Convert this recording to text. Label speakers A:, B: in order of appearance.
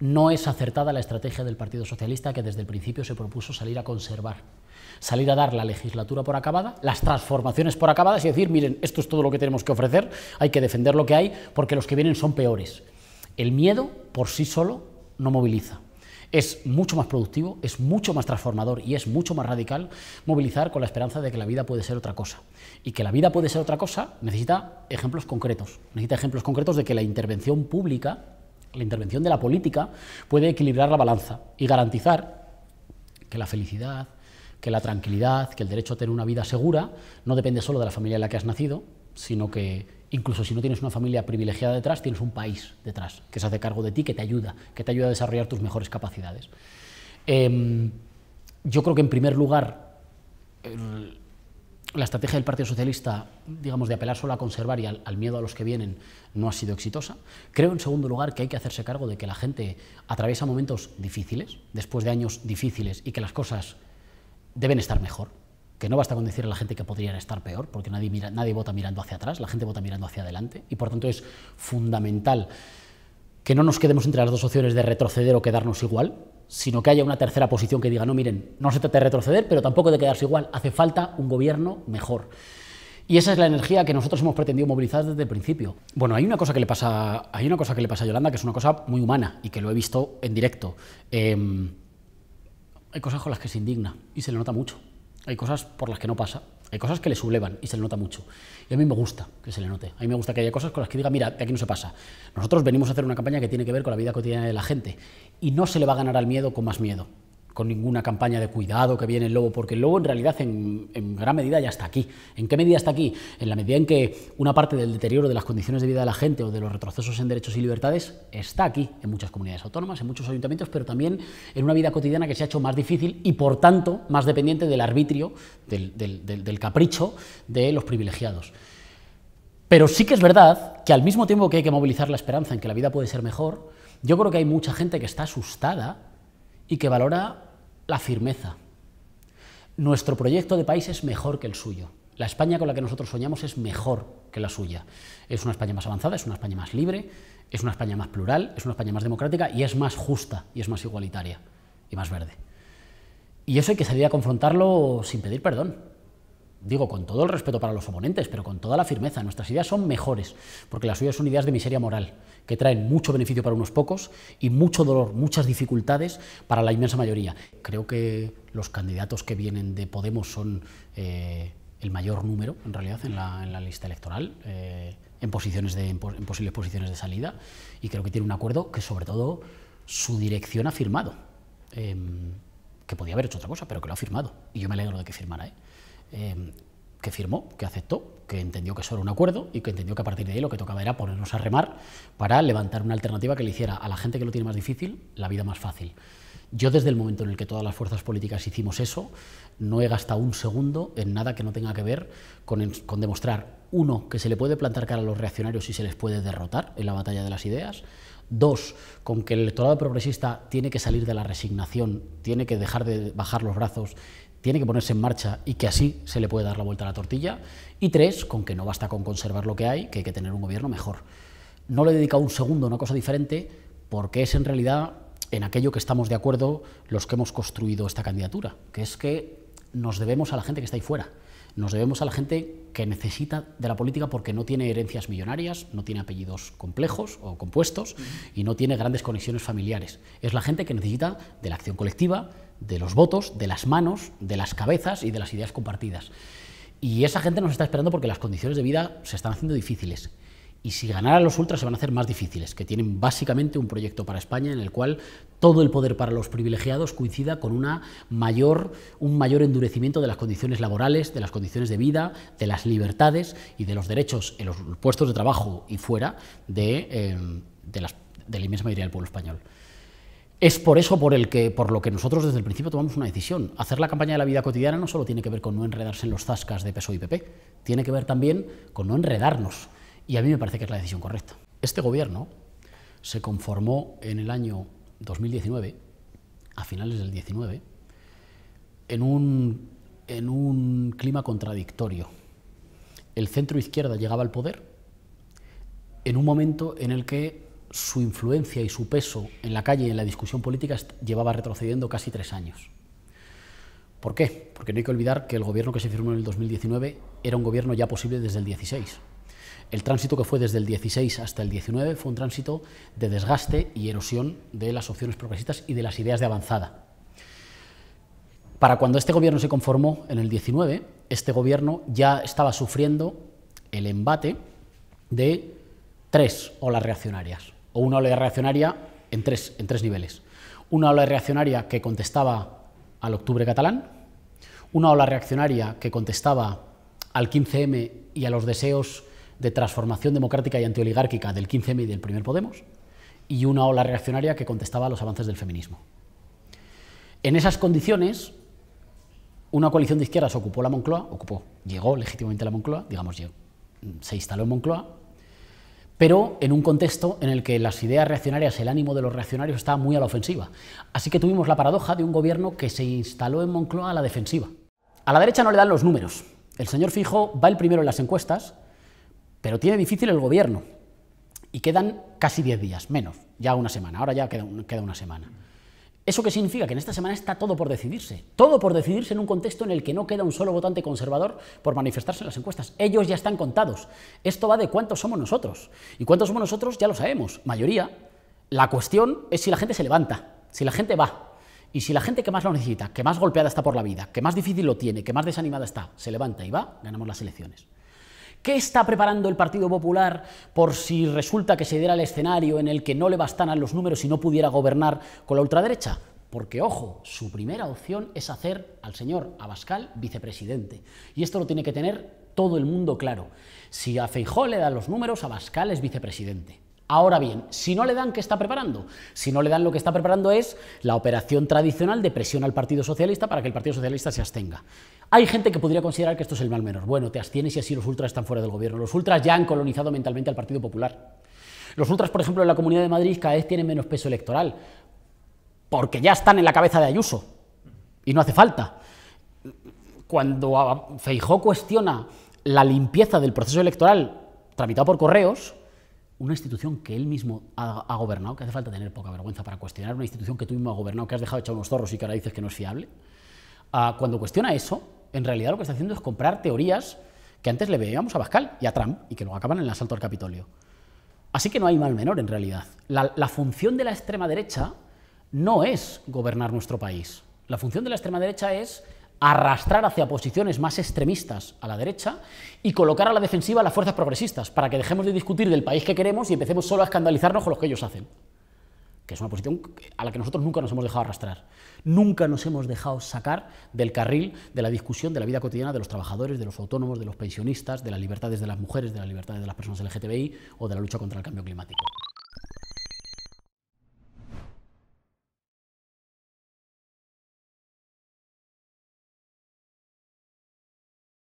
A: no es acertada la estrategia del Partido Socialista que desde el principio se propuso salir a conservar, salir a dar la legislatura por acabada, las transformaciones por acabadas y decir, miren, esto es todo lo que tenemos que ofrecer, hay que defender lo que hay porque los que vienen son peores. El miedo por sí solo no moviliza. Es mucho más productivo, es mucho más transformador y es mucho más radical movilizar con la esperanza de que la vida puede ser otra cosa. Y que la vida puede ser otra cosa necesita ejemplos concretos. Necesita ejemplos concretos de que la intervención pública la intervención de la política puede equilibrar la balanza y garantizar que la felicidad, que la tranquilidad, que el derecho a tener una vida segura no depende solo de la familia en la que has nacido, sino que incluso si no tienes una familia privilegiada detrás, tienes un país detrás que se hace cargo de ti, que te ayuda, que te ayuda a desarrollar tus mejores capacidades. Em, yo creo que en primer lugar, la estrategia del Partido Socialista, digamos, de apelar solo a conservar y al, miedo a los que vienen, no ha sido exitosa. Creo, en segundo lugar, que hay que hacerse cargo de que la gente atraviesa momentos difíciles, después de años difíciles, y que las cosas deben estar mejor. Que no basta con decir a la gente que podrían estar peor, porque nadie, nadie vota mirando hacia atrás, la gente vota mirando hacia adelante, y por tanto es fundamental que no nos quedemos entre las dos opciones de retroceder o quedarnos igual, sino que haya una tercera posición que diga, no, miren, no se trata de retroceder, pero tampoco de quedarse igual, hace falta un gobierno mejor. Y esa es la energía que nosotros hemos pretendido movilizar desde el principio. Bueno, hay una cosa que le pasa, hay una cosa que le pasa a Yolanda que es una cosa muy humana y que lo he visto en directo. Em, hay cosas con las que se indigna y se le nota mucho. Hay cosas por las que no pasa hay cosas que le sublevan y se le nota mucho. Y a mí me gusta que se le note. A mí me gusta que haya cosas con las que diga, mira, aquí no se pasa. Nosotros venimos a hacer una campaña que tiene que ver con la vida cotidiana de la gente y no se le va a ganar al miedo con más miedo con ninguna campaña de cuidado que viene el lobo, porque el lobo en realidad en, gran medida ya está aquí. ¿En qué medida está aquí? En la medida en que una parte del deterioro de las condiciones de vida de la gente o de los retrocesos en derechos y libertades está aquí, en muchas comunidades autónomas, en muchos ayuntamientos, pero también en una vida cotidiana que se ha hecho más difícil y por tanto más dependiente del arbitrio, del, del capricho de los privilegiados. Pero sí que es verdad que al mismo tiempo que hay que movilizar la esperanza en que la vida puede ser mejor, yo creo que hay mucha gente que está asustada y que valora la firmeza. Nuestro proyecto de país es mejor que el suyo. La España con la que nosotros soñamos es mejor que la suya. Es una España más avanzada, es una España más libre, es una España más plural, es una España más democrática y es más justa y es más igualitaria y más verde. Y eso hay que salir a confrontarlo sin pedir perdón digo con todo el respeto para los oponentes, pero con toda la firmeza, nuestras ideas son mejores, porque las suyas son ideas de miseria moral, que traen mucho beneficio para unos pocos y mucho dolor, muchas dificultades para la inmensa mayoría. Creo que los candidatos que vienen de Podemos son eh, el mayor número, en realidad, en la, lista electoral. Eh, en, posiciones en posibles posiciones de salida y creo que tiene un acuerdo que sobre todo su dirección ha firmado, em, que podía haber hecho otra cosa, pero que lo ha firmado y yo me alegro de que firmara. ¿eh? Em, que firmó, que aceptó, que entendió que eso era un acuerdo y que entendió que a partir de ahí lo que tocaba era ponernos a remar para levantar una alternativa que le hiciera a la gente que lo tiene más difícil la vida más fácil. Yo desde el momento en el que todas las fuerzas políticas hicimos eso, no he gastado un segundo en nada que no tenga que ver con demostrar, uno, que se le puede plantar cara a los reaccionarios y se les puede derrotar en la batalla de las ideas, Dos, con que el electorado progresista tiene que salir de la resignación, tiene que dejar de bajar los brazos tiene que ponerse en marcha y que así se le puede dar la vuelta a la tortilla. Y tres, con que no basta con conservar lo que hay, que hay que tener un gobierno mejor. No le he dedicado un segundo a una cosa diferente porque es en realidad en aquello que estamos de acuerdo los que hemos construido esta candidatura, que es que nos debemos a la gente que está ahí fuera. Nos debemos a la gente que necesita de la política porque no tiene herencias millonarias, no tiene apellidos complejos o compuestos y no tiene grandes conexiones familiares. Es la gente que necesita de la acción colectiva, de los votos, de las manos, de las cabezas y de las ideas compartidas. Y esa gente nos está esperando porque las condiciones de vida se están haciendo difíciles. Y si ganaran los ultras se van a hacer más difíciles, que tienen básicamente un proyecto para España en el cual todo el poder para los privilegiados coincida con una mayor, un mayor endurecimiento de las condiciones laborales, de las condiciones de vida, de las libertades y de los derechos en los puestos de trabajo y fuera de, eh, de la inmensa mayoría del pueblo español. Es por eso por, el que, por lo que nosotros desde el principio tomamos una decisión. Hacer la campaña de la vida cotidiana no solo tiene que ver con no enredarse en los zascas de PSOE y PP, tiene que ver también con no enredarnos. Y a mí me parece que es la decisión correcta. Este gobierno se conformó en el año 2019, a finales del 19, en un, en un clima contradictorio. El centro izquierda llegaba al poder en un momento en el que su influencia y su peso en la calle y en la discusión política llevaba retrocediendo casi tres años. ¿Por qué? Porque no hay que olvidar que el gobierno que se firmó en el 2019 era un gobierno ya posible desde el 16. El tránsito que fue desde el 16 hasta el 19 fue un tránsito de desgaste y erosión de las opciones progresistas y de las ideas de avanzada. Para cuando este gobierno se conformó en el 19, este gobierno ya estaba sufriendo el embate de tres olas reaccionarias o una ola reaccionaria en tres, en tres niveles. Una ola reaccionaria que contestaba al octubre catalán, una ola reaccionaria que contestaba al 15M y a los deseos de transformación democrática y antioligárquica del 15M y del primer Podemos, y una ola reaccionaria que contestaba a los avances del feminismo. En esas condiciones, una coalición de izquierdas ocupó la Moncloa, ocupó, llegó legítimamente a la Moncloa, digamos, se instaló en Moncloa, pero en un contexto en el que las ideas reaccionarias, el ánimo de los reaccionarios está muy a la ofensiva. Así que tuvimos la paradoja de un gobierno que se instaló en Moncloa a la defensiva. A la derecha no le dan los números. El señor Fijo va el primero en las encuestas, pero tiene difícil el gobierno. Y quedan casi 10 días, menos, ya una semana. Ahora ya queda una semana. ¿Eso qué significa? Que en esta semana está todo por decidirse. Todo por decidirse en un contexto en el que no queda un solo votante conservador por manifestarse en las encuestas. Ellos ya están contados. Esto va de cuántos somos nosotros. Y cuántos somos nosotros ya lo sabemos, mayoría. La cuestión es si la gente se levanta, si la gente va. Y si la gente que más lo necesita, que más golpeada está por la vida, que más difícil lo tiene, que más desanimada está, se levanta y va, ganamos las elecciones. ¿Qué está preparando el Partido Popular por si resulta que se diera el escenario en el que no le bastaran los números y no pudiera gobernar con la ultraderecha? Porque, ojo, su primera opción es hacer al señor Abascal vicepresidente. Y esto lo tiene que tener todo el mundo claro. Si a Feijó le dan los números, Abascal es vicepresidente. Ahora bien, si no le dan, ¿qué está preparando? Si no le dan, lo que está preparando es la operación tradicional de presión al Partido Socialista para que el Partido Socialista se abstenga. Hay gente que podría considerar que esto es el mal menor. Bueno, te abstienes y así los ultras están fuera del gobierno. Los ultras ya han colonizado mentalmente al Partido Popular. Los ultras, por ejemplo, en la Comunidad de Madrid cada vez tienen menos peso electoral, porque ya están en la cabeza de Ayuso, y no hace falta. Cuando Feijó cuestiona la limpieza del proceso electoral tramitado por correos, una institución que él mismo ha, gobernado, que hace falta tener poca vergüenza para cuestionar una institución que tú mismo has gobernado, que has dejado echar unos zorros y que ahora dices que no es fiable, ah, cuando cuestiona eso, en realidad lo que está haciendo es comprar teorías que antes le veíamos a Bascal y a Trump y que luego acaban en el asalto al Capitolio. Así que no hay mal menor en realidad. la función de la extrema derecha no es gobernar nuestro país. La función de la extrema derecha es arrastrar hacia posiciones más extremistas a la derecha y colocar a la defensiva a las fuerzas progresistas, para que dejemos de discutir del país que queremos y empecemos solo a escandalizarnos con lo que ellos hacen. Que es una posición a la que nosotros nunca nos hemos dejado arrastrar. Nunca nos hemos dejado sacar del carril de la discusión de la vida cotidiana de los trabajadores, de los autónomos, de los pensionistas, de las libertades de las mujeres, de las libertades de las personas LGTBI o de la lucha contra el cambio climático.